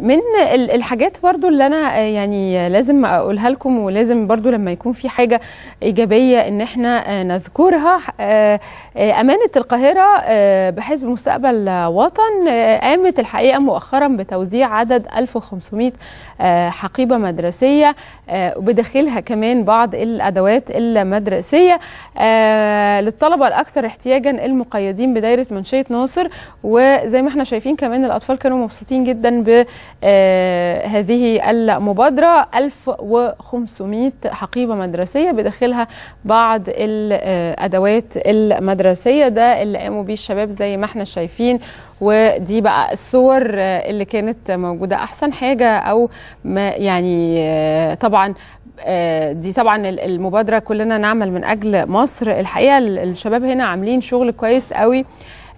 من الحاجات برضو اللي انا آه، يعني لازم اقولها لكم ولازم برضو لما يكون في حاجه ايجابيه ان احنا آه، نذكرها آه، امانه القاهره بحزب مستقبل وطن قامت الحقيقه مؤخرا بتوزيع عدد 1500 حقيبه مدرسيه وبداخلها كمان بعض الادوات المدرسيه للطلبه الاكثر احتياجا المقيدين بدايره منشيه ناصر وزي ما احنا شايفين كمان الاطفال كانوا مبسوطين مبسوطين جدا بهذه آه، المبادرة 1500 حقيبة مدرسية بداخلها بعض الأدوات المدرسية ده اللي قاموا بيه الشباب زي ما احنا شايفين ودي بقى الصور آه، اللي كانت موجودة أحسن حاجة أو ما يعني آه، طبعا دي طبعا المبادرة كلنا نعمل من أجل مصر الحقيقة الشباب هنا عاملين شغل كويس قوي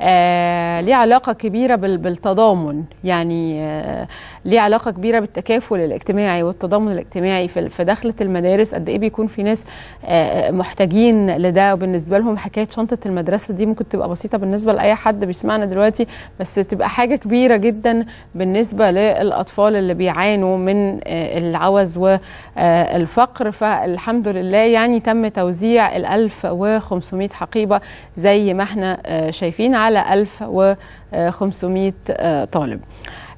آه، ليه علاقه كبيره بالتضامن يعني آه، ليه علاقه كبيره بالتكافل الاجتماعي والتضامن الاجتماعي في دخله المدارس قد ايه بيكون في ناس آه، محتاجين لده وبالنسبه لهم حكايه شنطه المدرسه دي ممكن تبقى بسيطه بالنسبه لاي حد بيسمعنا دلوقتي بس تبقى حاجه كبيره جدا بالنسبه للاطفال اللي بيعانوا من العوز والفقر فالحمد لله يعني تم توزيع ال 1500 حقيبه زي ما احنا شايفين على 1500 آه، طالب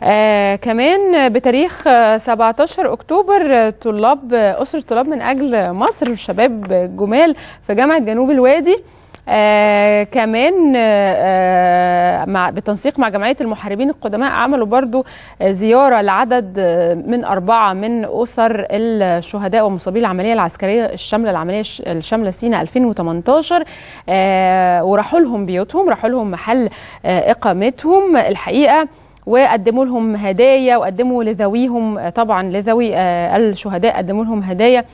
آه كمان بتاريخ 17 آه، اكتوبر آه، طلاب اسره طلاب من اجل مصر شباب جمال في جامعه جنوب الوادي آه كمان آه مع بالتنسيق مع جمعيه المحاربين القدماء عملوا برضو زياره لعدد آه، من اربعه من اسر الشهداء ومصابي العمليه العسكريه الشامله العمليه الشامله سينا 2018 آه وراحوا لهم بيوتهم راحوا لهم محل آه، اقامتهم الحقيقه وقدموا لهم هدايا وقدموا لذويهم آه، طبعا لذوي الشهداء قدموا لهم هدايا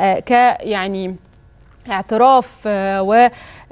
ك يعني اعتراف آه،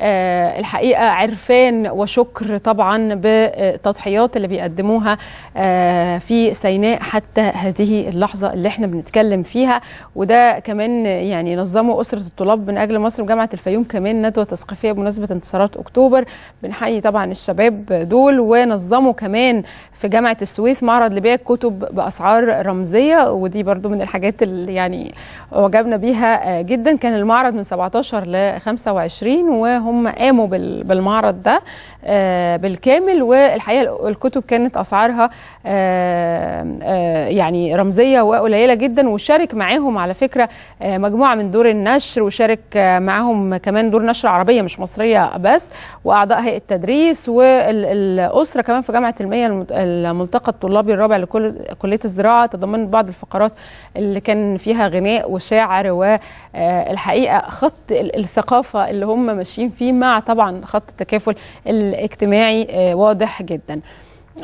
والحقيقه عرفان وشكر طبعا بالتضحيات اللي بيقدموها آه، في سيناء حتى هذه اللحظه اللي احنا بنتكلم فيها وده كمان يعني نظموا اسره الطلاب من اجل مصر وجامعه الفيوم كمان ندوه تثقيفيه بمناسبه انتصارات اكتوبر بنحيي طبعا الشباب دول ونظموا كمان في جامعه السويس معرض لبيع الكتب باسعار رمزيه ودي برضو من الحاجات اللي يعني عجبنا بيها آه، جدا كان المعرض من 17 11 ل 25 وهم قاموا بالمعرض ده آه، بالكامل والحقيقه الكتب كانت اسعارها آه، آه، يعني رمزيه وقليله جدا وشارك معاهم على فكره مجموعه من دور النشر وشارك معاهم كمان دور نشر عربيه مش مصريه بس واعضاء هيئه التدريس والاسره كمان في جامعه المية الملتقى الطلابي الرابع لكليه الزراعه تضمن بعض الفقرات اللي كان فيها غناء وشاعر والحقيقه خط الثقافه اللي هم ماشيين فيه مع طبعا خط التكافل الاجتماعي آه، واضح جدا.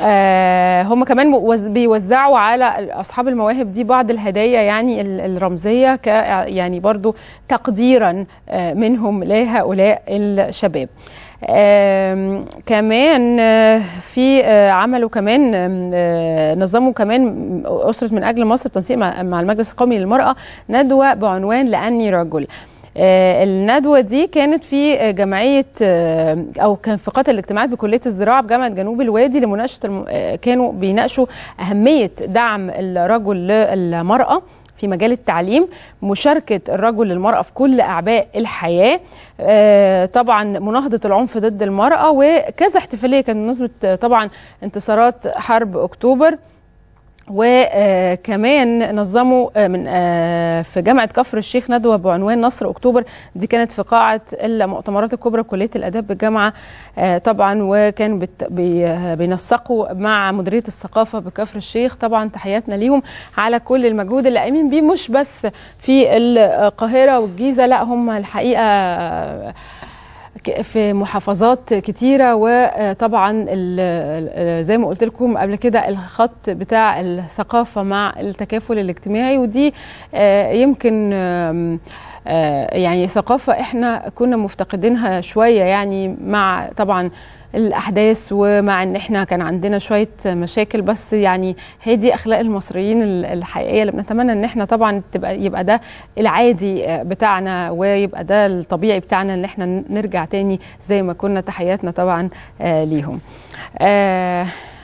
آه، هم كمان بيوزعوا على اصحاب المواهب دي بعض الهدايا يعني الرمزيه ك يعني برضو تقديرا آه، منهم لهؤلاء الشباب آه كمان في عملوا كمان نظموا كمان اسره من اجل مصر تنسيق مع المجلس القومي للمراه ندوه بعنوان لاني رجل آه، الندوه دي كانت في آه، جمعيه آه، او كان في قاعه الاجتماعات بكليه الزراعه بجامعه جنوب الوادي لمناقشه كانوا بيناقشوا اهميه دعم الرجل للمراه في مجال التعليم مشاركة الرجل للمرأة في كل أعباء الحياة طبعا مناهضة العنف ضد المرأة وكذا احتفالية كانت بمناسبة طبعا انتصارات حرب أكتوبر وكمان نظموا آه، من آه، في جامعه كفر الشيخ ندوه بعنوان نصر اكتوبر دي كانت في قاعه المؤتمرات الكبرى كليه الاداب بالجامعه آه، طبعا وكان بينسقوا مع مديريه الثقافه بكفر الشيخ طبعا تحياتنا ليهم على كل المجهود اللي قايمين بيه مش بس في القاهره والجيزه لا هم الحقيقه في محافظات كتيره وطبعا زي ما قلت لكم قبل كده الخط بتاع الثقافه مع التكافل الاجتماعي ودي آه، يمكن آه، يعني ثقافه احنا كنا مفتقدينها شويه يعني مع طبعا الاحداث ومع ان احنا كان عندنا شويه مشاكل بس يعني هي دي اخلاق المصريين الحقيقيه اللي بنتمنى ان احنا طبعا تبقى يبقى ده العادي آه، بتاعنا ويبقى ده الطبيعي بتاعنا ان احنا نرجع تاني زي ما كنا تحياتنا طبعا آه، ليهم آه